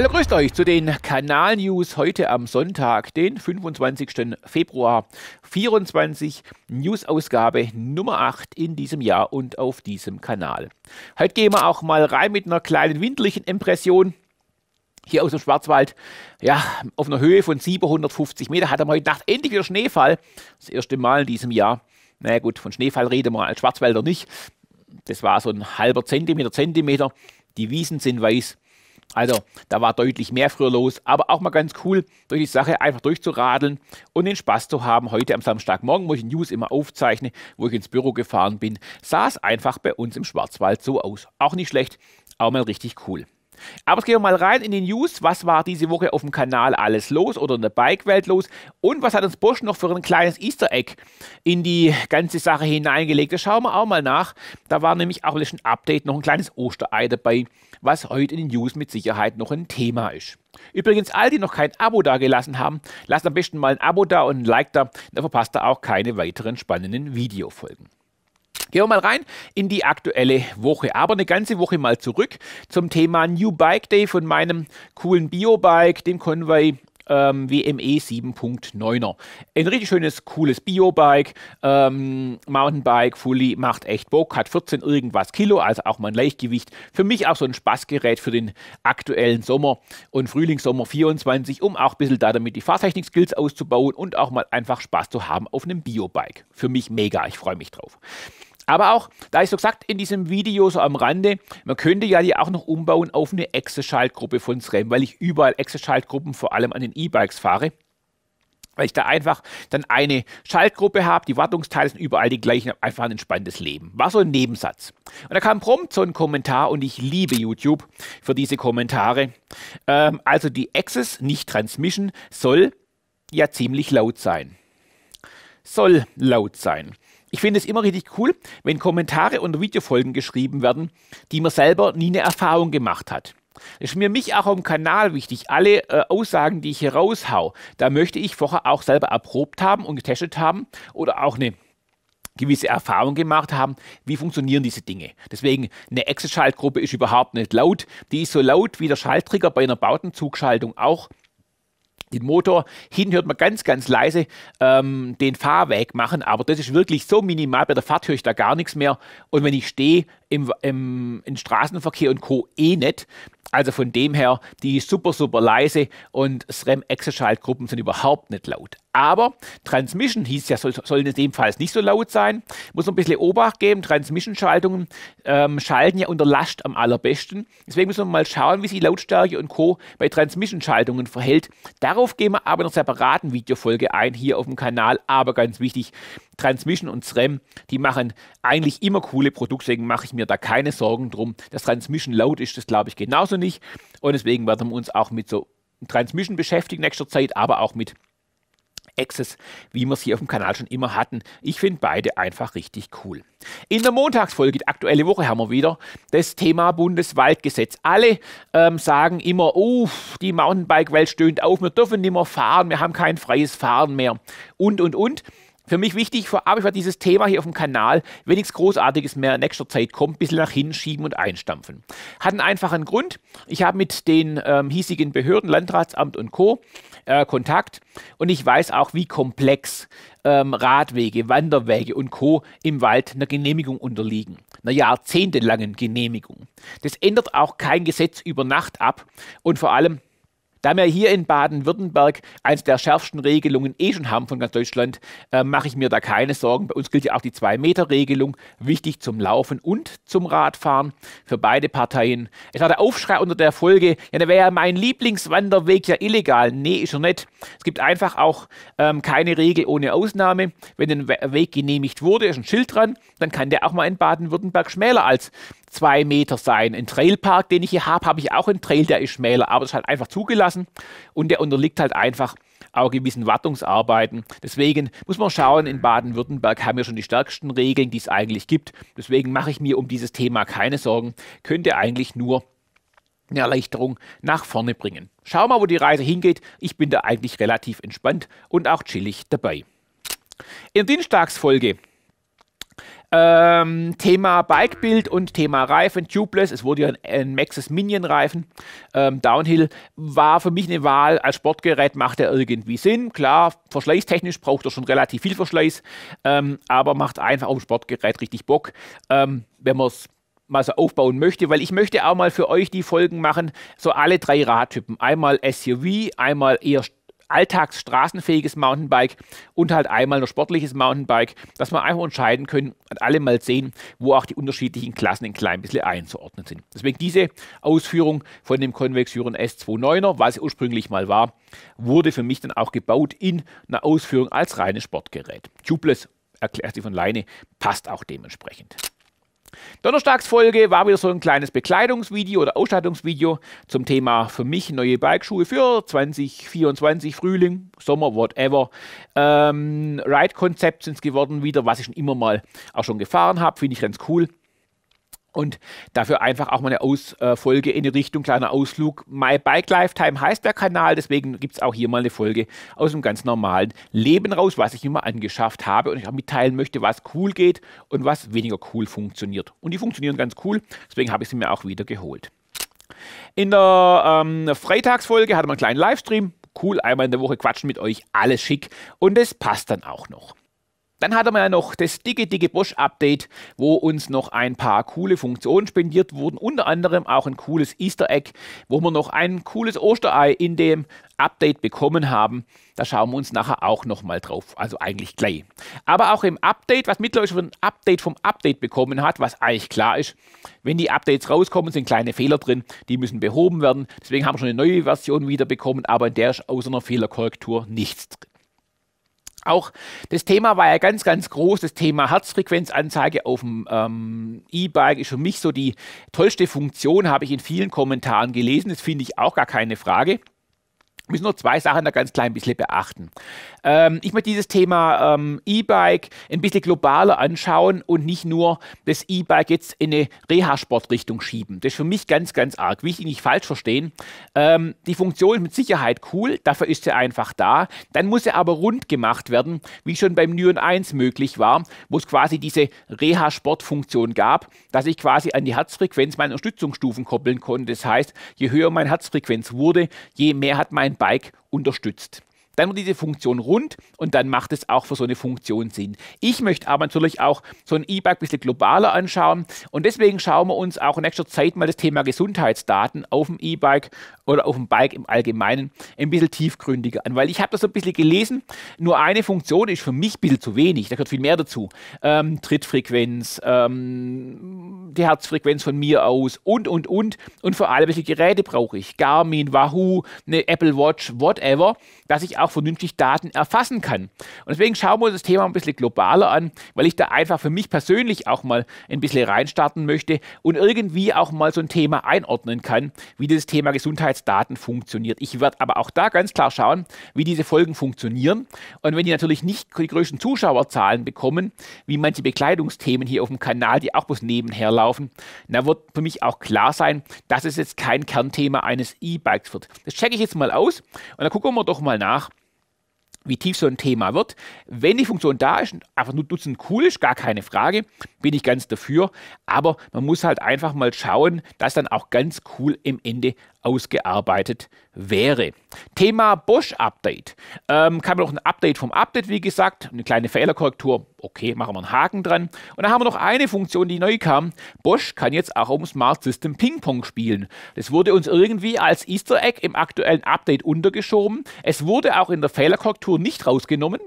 Hallo, grüßt euch zu den Kanal-News heute am Sonntag, den 25. Februar 24, News-Ausgabe Nummer 8 in diesem Jahr und auf diesem Kanal. Heute gehen wir auch mal rein mit einer kleinen winterlichen Impression hier aus dem Schwarzwald, ja, auf einer Höhe von 750 Meter hat er heute Nacht endlich wieder Schneefall. Das erste Mal in diesem Jahr. Na naja, gut, von Schneefall reden wir als Schwarzwälder nicht. Das war so ein halber Zentimeter, Zentimeter. Die Wiesen sind weiß. Also, da war deutlich mehr früher los, aber auch mal ganz cool, durch die Sache einfach durchzuradeln und den Spaß zu haben. Heute am Samstagmorgen, wo ich News immer aufzeichne, wo ich ins Büro gefahren bin, sah es einfach bei uns im Schwarzwald so aus. Auch nicht schlecht, auch mal richtig cool. Aber jetzt gehen wir mal rein in die News. Was war diese Woche auf dem Kanal alles los oder in der Bike-Welt los? Und was hat uns Bosch noch für ein kleines Easter Egg in die ganze Sache hineingelegt? Das schauen wir auch mal nach. Da war nämlich auch ein Update noch ein kleines Osterei dabei, was heute in den News mit Sicherheit noch ein Thema ist. Übrigens, all die noch kein Abo da gelassen haben, lasst am besten mal ein Abo da und ein Like da, dann verpasst ihr auch keine weiteren spannenden Videofolgen. Gehen wir mal rein in die aktuelle Woche, aber eine ganze Woche mal zurück zum Thema New Bike Day von meinem coolen Biobike, dem Conway ähm, WME 7.9er. Ein richtig schönes, cooles Biobike. ähm, Mountainbike, Fully, macht echt Bock, hat 14 irgendwas Kilo, also auch mal ein Leichtgewicht. Für mich auch so ein Spaßgerät für den aktuellen Sommer und Frühlingssommer 24, um auch ein bisschen da damit die Fahrtechnik-Skills auszubauen und auch mal einfach Spaß zu haben auf einem Biobike. Für mich mega, ich freue mich drauf. Aber auch, da ich so gesagt in diesem Video so am Rande, man könnte ja die auch noch umbauen auf eine Exe-Schaltgruppe von SRAM, weil ich überall Exe-Schaltgruppen vor allem an den E-Bikes fahre weil ich da einfach dann eine Schaltgruppe habe, die Wartungsteile sind überall die gleichen, einfach ein entspanntes Leben. War so ein Nebensatz. Und da kam prompt so ein Kommentar und ich liebe YouTube für diese Kommentare. Ähm, also die Access, nicht Transmission, soll ja ziemlich laut sein. Soll laut sein. Ich finde es immer richtig cool, wenn Kommentare unter Videofolgen geschrieben werden, die man selber nie eine Erfahrung gemacht hat. Das ist mir mich auch am Kanal wichtig. Alle äh, Aussagen, die ich hier raushau, da möchte ich vorher auch selber erprobt haben und getestet haben oder auch eine gewisse Erfahrung gemacht haben, wie funktionieren diese Dinge. Deswegen, eine Excel-Schaltgruppe ist überhaupt nicht laut. Die ist so laut wie der Schalttrigger bei einer Bautenzugschaltung auch den Motor. Hinten hört man ganz, ganz leise ähm, den Fahrweg machen, aber das ist wirklich so minimal. Bei der Fahrt höre ich da gar nichts mehr. Und wenn ich stehe im, im, im Straßenverkehr und Co. eh nicht, also von dem her, die ist super, super leise und SRAM-Exaschalt-Gruppen sind überhaupt nicht laut. Aber Transmission hieß ja, soll, soll in dem Fall nicht so laut sein. Muss man ein bisschen Obacht geben. Transmission-Schaltungen ähm, schalten ja unter Last am allerbesten. Deswegen müssen wir mal schauen, wie sich Lautstärke und Co. bei Transmission-Schaltungen verhält. Darauf gehen wir aber in einer separaten Videofolge ein, hier auf dem Kanal. Aber ganz wichtig, Transmission und SRAM, die machen eigentlich immer coole Produkte, deswegen mache ich mir da keine Sorgen drum. Das Transmission laut ist das, glaube ich, genauso nicht. Und deswegen werden wir uns auch mit so Transmission beschäftigen nächster Zeit, aber auch mit Access, wie wir es hier auf dem Kanal schon immer hatten. Ich finde beide einfach richtig cool. In der Montagsfolge, die aktuelle Woche, haben wir wieder das Thema Bundeswaldgesetz. Alle ähm, sagen immer, uff, die Mountainbike-Welt stöhnt auf, wir dürfen nicht mehr fahren, wir haben kein freies Fahren mehr und, und, und für mich wichtig, vor ich war dieses Thema hier auf dem Kanal, wenn nichts Großartiges mehr in nächster Zeit kommt, ein bisschen nach hinten schieben und einstampfen. Hat einen einfachen Grund. Ich habe mit den ähm, hiesigen Behörden, Landratsamt und Co. Äh, Kontakt und ich weiß auch, wie komplex ähm, Radwege, Wanderwege und Co. im Wald einer Genehmigung unterliegen. Einer jahrzehntelangen Genehmigung. Das ändert auch kein Gesetz über Nacht ab und vor allem da wir hier in Baden-Württemberg eines der schärfsten Regelungen eh schon haben von ganz Deutschland, äh, mache ich mir da keine Sorgen. Bei uns gilt ja auch die 2-Meter-Regelung, wichtig zum Laufen und zum Radfahren für beide Parteien. Es war der Aufschrei unter der Folge, ja, da wäre ja mein Lieblingswanderweg ja illegal. Nee, ist er nicht. Es gibt einfach auch ähm, keine Regel ohne Ausnahme. Wenn ein Weg genehmigt wurde, ist ein Schild dran, dann kann der auch mal in Baden-Württemberg schmäler als zwei Meter sein. Ein Trailpark, den ich hier habe, habe ich auch einen Trail, der ist schmäler, aber es ist halt einfach zugelassen und der unterliegt halt einfach auch gewissen Wartungsarbeiten. Deswegen muss man schauen, in Baden-Württemberg haben wir schon die stärksten Regeln, die es eigentlich gibt. Deswegen mache ich mir um dieses Thema keine Sorgen. Könnte eigentlich nur eine Erleichterung nach vorne bringen. Schau mal, wo die Reise hingeht. Ich bin da eigentlich relativ entspannt und auch chillig dabei. In der Dienstagsfolge ähm, Thema Bikebild und Thema Reifen, Tubeless, es wurde ja ein, ein Maxis Minion Reifen, ähm, Downhill, war für mich eine Wahl. Als Sportgerät macht er irgendwie Sinn. Klar, verschleißtechnisch braucht er schon relativ viel Verschleiß, ähm, aber macht einfach auf dem Sportgerät richtig Bock, ähm, wenn man es mal so aufbauen möchte, weil ich möchte auch mal für euch die Folgen machen, so alle drei Radtypen. Einmal SUV, einmal eher alltagsstraßenfähiges Mountainbike und halt einmal ein sportliches Mountainbike, dass wir einfach entscheiden können und alle mal sehen, wo auch die unterschiedlichen Klassen ein klein bisschen einzuordnen sind. Deswegen diese Ausführung von dem Convex Huron S29er, was es ursprünglich mal war, wurde für mich dann auch gebaut in einer Ausführung als reines Sportgerät. Tubeless erklärt sie von Leine, passt auch dementsprechend. Donnerstagsfolge war wieder so ein kleines Bekleidungsvideo oder Ausstattungsvideo zum Thema für mich neue Bikeschuhe für 2024, Frühling, Sommer, whatever. Ähm, Ride-Konzept sind es geworden wieder, was ich schon immer mal auch schon gefahren habe, finde ich ganz cool und dafür einfach auch mal eine Aus, äh, Folge in die Richtung kleiner Ausflug. My Bike Lifetime heißt der Kanal, deswegen gibt es auch hier mal eine Folge aus dem ganz normalen Leben raus, was ich immer angeschafft habe und ich auch mitteilen möchte, was cool geht und was weniger cool funktioniert. Und die funktionieren ganz cool, deswegen habe ich sie mir auch wieder geholt. In der ähm, Freitagsfolge hatte man einen kleinen Livestream. Cool, einmal in der Woche quatschen mit euch, alles schick und es passt dann auch noch. Dann hatten wir ja noch das dicke, dicke Bosch Update, wo uns noch ein paar coole Funktionen spendiert wurden. Unter anderem auch ein cooles Easter Egg, wo wir noch ein cooles Osterei in dem Update bekommen haben. Da schauen wir uns nachher auch nochmal drauf. Also eigentlich gleich. Aber auch im Update, was mittlerweile schon ein Update vom Update bekommen hat, was eigentlich klar ist, wenn die Updates rauskommen, sind kleine Fehler drin, die müssen behoben werden. Deswegen haben wir schon eine neue Version wieder bekommen, aber in der ist außer einer Fehlerkorrektur nichts drin auch, das Thema war ja ganz, ganz groß, das Thema Herzfrequenzanzeige auf dem ähm, E-Bike ist für mich so die tollste Funktion, habe ich in vielen Kommentaren gelesen, das finde ich auch gar keine Frage müssen nur zwei Sachen da ganz klein ein bisschen beachten. Ähm, ich möchte dieses Thema ähm, E-Bike ein bisschen globaler anschauen und nicht nur das E-Bike jetzt in eine Reha-Sportrichtung schieben. Das ist für mich ganz, ganz arg ich ihn nicht falsch verstehen. Ähm, die Funktion ist mit Sicherheit cool, dafür ist sie einfach da. Dann muss sie aber rund gemacht werden, wie schon beim Nyon 1 möglich war, wo es quasi diese Reha-Sportfunktion gab, dass ich quasi an die Herzfrequenz meine Unterstützungsstufen koppeln konnte. Das heißt, je höher meine Herzfrequenz wurde, je mehr hat mein Bike unterstützt dann wird diese Funktion rund und dann macht es auch für so eine Funktion Sinn. Ich möchte aber natürlich auch so ein E-Bike ein bisschen globaler anschauen und deswegen schauen wir uns auch in nächster Zeit mal das Thema Gesundheitsdaten auf dem E-Bike oder auf dem Bike im Allgemeinen ein bisschen tiefgründiger an, weil ich habe das ein bisschen gelesen, nur eine Funktion ist für mich ein bisschen zu wenig, da gehört viel mehr dazu. Ähm, Trittfrequenz, ähm, die Herzfrequenz von mir aus und, und, und und vor allem, welche Geräte brauche ich? Garmin, Wahoo, eine Apple Watch, whatever, dass ich auch auch vernünftig Daten erfassen kann. Und deswegen schauen wir uns das Thema ein bisschen globaler an, weil ich da einfach für mich persönlich auch mal ein bisschen reinstarten möchte und irgendwie auch mal so ein Thema einordnen kann, wie dieses Thema Gesundheitsdaten funktioniert. Ich werde aber auch da ganz klar schauen, wie diese Folgen funktionieren. Und wenn die natürlich nicht die größten Zuschauerzahlen bekommen, wie manche Bekleidungsthemen hier auf dem Kanal, die auch bloß nebenher laufen, dann wird für mich auch klar sein, dass es jetzt kein Kernthema eines E-Bikes wird. Das checke ich jetzt mal aus und dann gucken wir doch mal nach, wie tief so ein Thema wird. Wenn die Funktion da ist, einfach nur nutzen cool ist, gar keine Frage, bin ich ganz dafür. Aber man muss halt einfach mal schauen, dass dann auch ganz cool im Ende ausgearbeitet wäre. Thema Bosch-Update. Ähm, kann man noch ein Update vom Update, wie gesagt, eine kleine Fehlerkorrektur. Okay, machen wir einen Haken dran. Und dann haben wir noch eine Funktion, die neu kam. Bosch kann jetzt auch um Smart System Ping-Pong spielen. Das wurde uns irgendwie als Easter Egg im aktuellen Update untergeschoben. Es wurde auch in der Fehlerkorrektur nicht rausgenommen.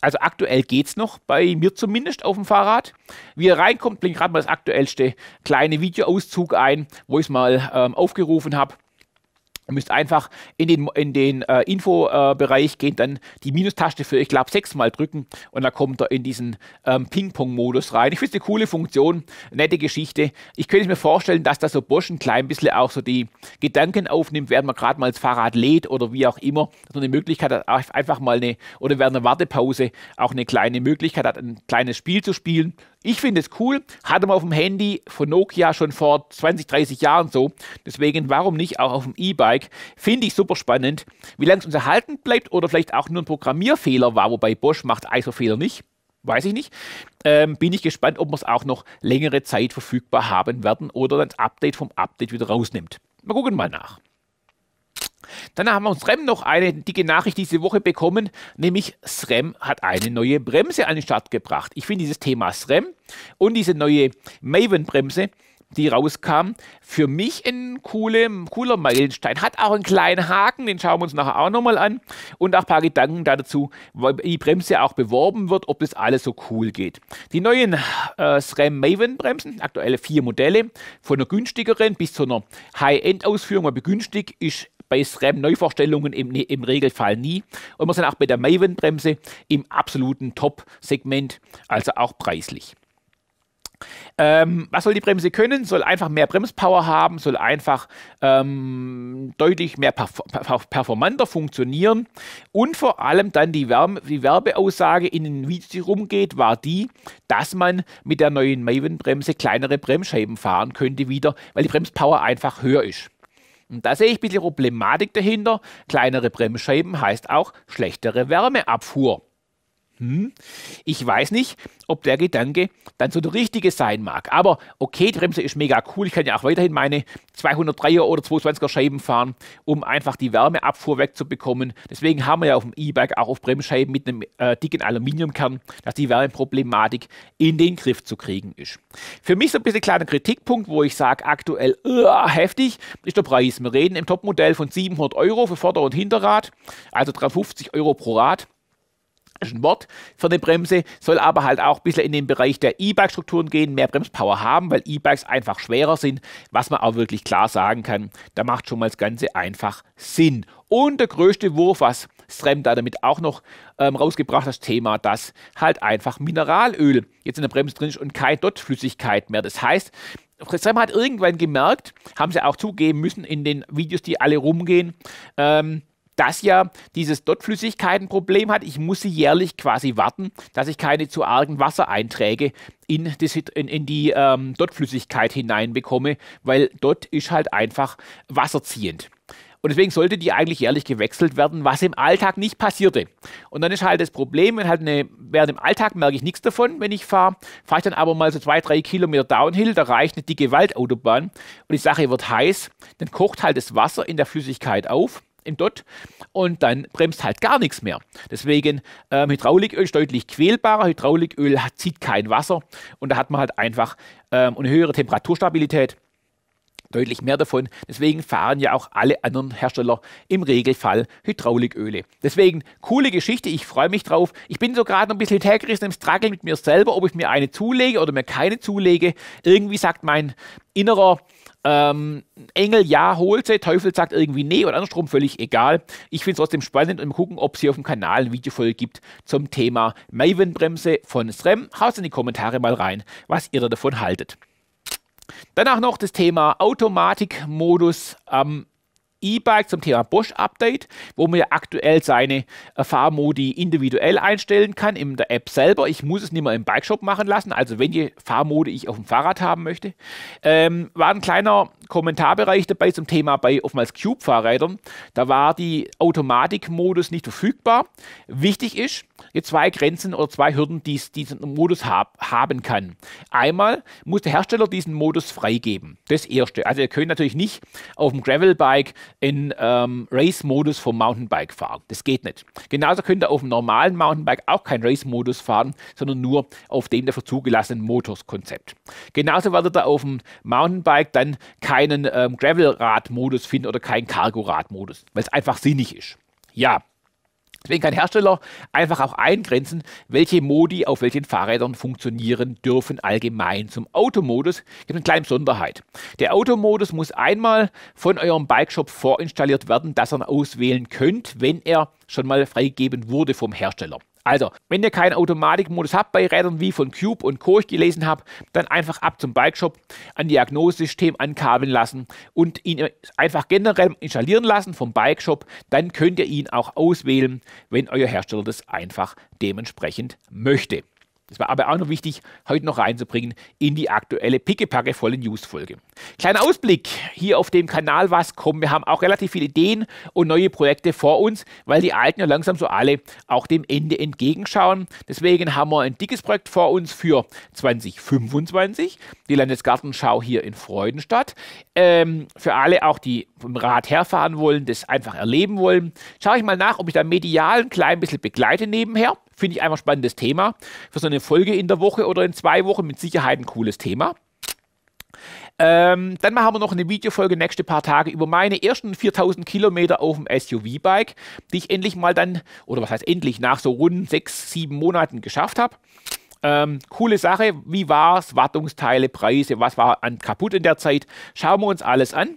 Also aktuell geht es noch, bei mir zumindest auf dem Fahrrad. Wie er reinkommt, blinkt gerade mal das aktuellste kleine Videoauszug ein, wo ich es mal ähm, aufgerufen habe. Ihr müsst einfach in den, in den äh, Info-Bereich äh, gehen, dann die Minustaste für, ich glaube, sechsmal drücken und dann kommt er in diesen ähm, Ping-Pong-Modus rein. Ich finde es eine coole Funktion, nette Geschichte. Ich könnte mir vorstellen, dass da so Bosch ein klein bisschen auch so die Gedanken aufnimmt, während man gerade mal das Fahrrad lädt oder wie auch immer, dass man eine Möglichkeit hat, einfach mal eine, oder während einer Wartepause auch eine kleine Möglichkeit hat, ein kleines Spiel zu spielen. Ich finde es cool, hatte man auf dem Handy von Nokia schon vor 20, 30 Jahren so. Deswegen, warum nicht auch auf dem E-Bike? Finde ich super spannend. Wie lange es uns erhalten bleibt oder vielleicht auch nur ein Programmierfehler war, wobei Bosch macht ISO-Fehler nicht weiß ich nicht. Ähm, bin ich gespannt, ob wir es auch noch längere Zeit verfügbar haben werden oder das Update vom Update wieder rausnimmt. Mal gucken mal nach. Dann haben wir uns SRAM noch eine dicke Nachricht diese Woche bekommen, nämlich SRAM hat eine neue Bremse an den Start gebracht. Ich finde dieses Thema SRAM und diese neue Maven-Bremse, die rauskam, für mich ein coole, cooler Meilenstein. Hat auch einen kleinen Haken, den schauen wir uns nachher auch nochmal an und auch ein paar Gedanken dazu, weil die Bremse auch beworben wird, ob das alles so cool geht. Die neuen äh, SRAM Maven Bremsen, aktuelle vier Modelle, von einer günstigeren bis zu einer High-End-Ausführung, weil begünstigt ist bei SRAM-Neuvorstellungen im, im, Regelfall nie. Und wir sind auch bei der Maven-Bremse im absoluten Top-Segment, also auch preislich. Ähm, was soll die Bremse können? Soll einfach mehr Bremspower haben, soll einfach ähm, deutlich mehr perf performanter funktionieren und vor allem dann die, Werbe die Werbeaussage in den Videos die rumgeht, war die, dass man mit der neuen Maven-Bremse kleinere Bremsscheiben fahren könnte wieder, weil die Bremspower einfach höher ist. Und da sehe ich ein bisschen Problematik dahinter. Kleinere Bremsscheiben heißt auch schlechtere Wärmeabfuhr. Hm, ich weiß nicht, ob der Gedanke dann so der richtige sein mag. Aber okay, die Bremse ist mega cool. Ich kann ja auch weiterhin meine 203er oder 220er Scheiben fahren, um einfach die Wärmeabfuhr wegzubekommen. Deswegen haben wir ja auf dem E-Bike auch auf Bremsscheiben mit einem äh, dicken Aluminiumkern, dass die Wärmeproblematik in den Griff zu kriegen ist. Für mich so ein bisschen kleiner Kritikpunkt, wo ich sage, aktuell uh, heftig, ist der Preis. Wir reden im Topmodell von 700 Euro für Vorder- und Hinterrad, also 350 Euro pro Rad. Das ist ein Wort für eine Bremse, soll aber halt auch ein bisschen in den Bereich der E-Bike-Strukturen gehen, mehr Bremspower haben, weil E-Bikes einfach schwerer sind, was man auch wirklich klar sagen kann. Da macht schon mal das Ganze einfach Sinn. Und der größte Wurf, was SRAM da damit auch noch ähm, rausgebracht hat, das Thema, dass halt einfach Mineralöl jetzt in der Bremse drin ist und keine Dot-Flüssigkeit mehr. Das heißt, SRAM hat irgendwann gemerkt, haben sie auch zugeben müssen in den Videos, die alle rumgehen, ähm, das ja dieses Dot-Flüssigkeiten-Problem hat. Ich muss sie jährlich quasi warten, dass ich keine zu argen Wassereinträge in, das, in, in die ähm, Dot-Flüssigkeit hineinbekomme, weil Dot ist halt einfach wasserziehend. Und deswegen sollte die eigentlich jährlich gewechselt werden, was im Alltag nicht passierte. Und dann ist halt das Problem, wenn halt eine, während im Alltag merke ich nichts davon, wenn ich fahre, fahre ich dann aber mal so zwei, drei Kilometer Downhill, da reicht eine dicke Waldautobahn und die Sache wird heiß, dann kocht halt das Wasser in der Flüssigkeit auf im Dot und dann bremst halt gar nichts mehr. Deswegen ähm, Hydrauliköl ist deutlich quälbarer. Hydrauliköl hat, zieht kein Wasser und da hat man halt einfach ähm, eine höhere Temperaturstabilität deutlich mehr davon. Deswegen fahren ja auch alle anderen Hersteller im Regelfall Hydrauliköle. Deswegen coole Geschichte, ich freue mich drauf. Ich bin so gerade ein bisschen hergerissen im Struggle mit mir selber, ob ich mir eine zulege oder mir keine zulege. Irgendwie sagt mein innerer ähm, Engel, ja, hol sie. Teufel sagt irgendwie nee und andersrum völlig egal. Ich finde es trotzdem spannend und gucken, ob es hier auf dem Kanal ein Video voll gibt zum Thema Maven-Bremse von SREM. Haut in die Kommentare mal rein, was ihr davon haltet. Danach noch das Thema Automatikmodus am E-Bike zum Thema Bosch Update, wo man ja aktuell seine äh, Fahrmodi individuell einstellen kann in der App selber. Ich muss es nicht mehr im Bike Shop machen lassen, also wenn ihr Fahrmodi ich auf dem Fahrrad haben möchte. Ähm, war ein kleiner Kommentarbereich dabei zum Thema bei oftmals Cube-Fahrrädern. Da war die Automatikmodus nicht verfügbar. Wichtig ist, jetzt zwei Grenzen oder zwei Hürden, die diesen Modus hab, haben kann. Einmal muss der Hersteller diesen Modus freigeben. Das erste. Also ihr könnt natürlich nicht auf dem Gravelbike in ähm, Race-Modus vom Mountainbike fahren. Das geht nicht. Genauso könnt ihr auf dem normalen Mountainbike auch keinen Race-Modus fahren, sondern nur auf dem dafür zugelassenen Motors-Konzept. Genauso werdet ihr auf dem Mountainbike dann kein keinen ähm, Gravel-Rad-Modus finden oder keinen Cargo-Rad-Modus, weil es einfach sinnig ist. Ja. Deswegen kann Hersteller einfach auch eingrenzen, welche Modi auf welchen Fahrrädern funktionieren dürfen allgemein. Zum Automodus gibt es eine kleine Besonderheit. Der Automodus muss einmal von eurem Bikeshop vorinstalliert werden, dass ihr ihn auswählen könnt, wenn er schon mal freigegeben wurde vom Hersteller. Also, wenn ihr keinen Automatikmodus habt bei Rädern wie von Cube und Co. ich gelesen habe, dann einfach ab zum Bike Shop an Diagnosesystem ankabeln lassen und ihn einfach generell installieren lassen vom Bike Shop. Dann könnt ihr ihn auch auswählen, wenn euer Hersteller das einfach dementsprechend möchte. Das war aber auch noch wichtig, heute noch reinzubringen in die aktuelle pickepacke volle News-Folge. Kleiner Ausblick hier auf dem Kanal, was kommt. Wir haben auch relativ viele Ideen und neue Projekte vor uns, weil die alten ja langsam so alle auch dem Ende entgegenschauen. Deswegen haben wir ein dickes Projekt vor uns für 2025, die Landesgartenschau hier in Freudenstadt. Ähm, für alle auch die vom Rad herfahren wollen, das einfach erleben wollen, schaue ich mal nach, ob ich da medial ein klein bisschen begleite nebenher. Finde ich einfach ein spannendes Thema. Für so eine Folge in der Woche oder in zwei Wochen mit Sicherheit ein cooles Thema. Ähm, dann machen wir noch eine Videofolge nächste paar Tage über meine ersten 4000 Kilometer auf dem SUV-Bike, die ich endlich mal dann, oder was heißt endlich, nach so rund sechs, sieben Monaten geschafft habe. Ähm, coole Sache, wie war es, Wartungsteile, Preise, was war an kaputt in der Zeit, schauen wir uns alles an.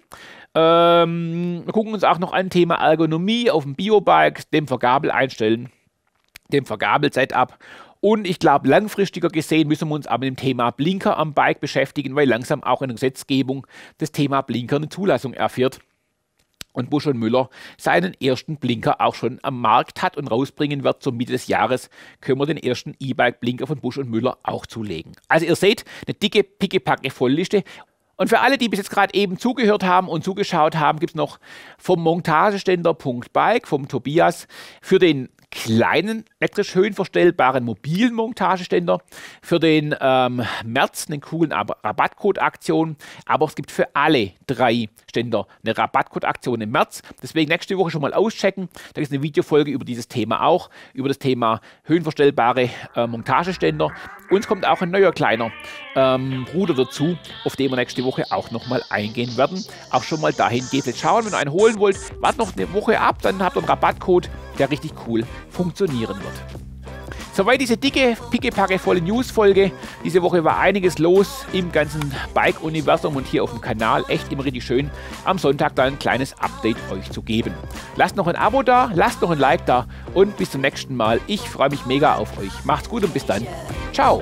Ähm, wir gucken uns auch noch an, Thema Ergonomie auf dem Biobike, dem Vergabel einstellen, dem Vergabel-Setup. Und ich glaube, langfristiger gesehen müssen wir uns aber mit dem Thema Blinker am Bike beschäftigen, weil langsam auch in der Gesetzgebung das Thema Blinker eine Zulassung erfährt. Und Busch und Müller seinen ersten Blinker auch schon am Markt hat und rausbringen wird zur Mitte des Jahres, können wir den ersten E-Bike-Blinker von Busch und Müller auch zulegen. Also ihr seht, eine dicke Pickepacke Vollliste und für alle, die bis jetzt gerade eben zugehört haben und zugeschaut haben, gibt es noch vom Montageständer.bike, vom Tobias für den kleinen elektrisch höhenverstellbaren mobilen Montageständer, für den ähm, März eine coolen Rabattcode-Aktion, aber es gibt für alle drei Ständer eine Rabattcode-Aktion im März. Deswegen nächste Woche schon mal auschecken. Da gibt es eine Videofolge über dieses Thema auch, über das Thema höhenverstellbare äh, Montageständer. Uns kommt auch ein neuer kleiner ähm, Bruder dazu, auf den wir nächste Woche auch nochmal eingehen werden. Auch schon mal dahin geht. Jetzt schauen, wenn ihr einen holen wollt, wart noch eine Woche ab, dann habt ihr einen Rabattcode der richtig cool funktionieren wird. Soweit diese dicke, pickepackevolle News-Folge. Diese Woche war einiges los im ganzen Bike-Universum und hier auf dem Kanal. Echt immer richtig schön, am Sonntag da ein kleines Update euch zu geben. Lasst noch ein Abo da, lasst noch ein Like da und bis zum nächsten Mal. Ich freue mich mega auf euch. Macht's gut und bis dann. Ciao.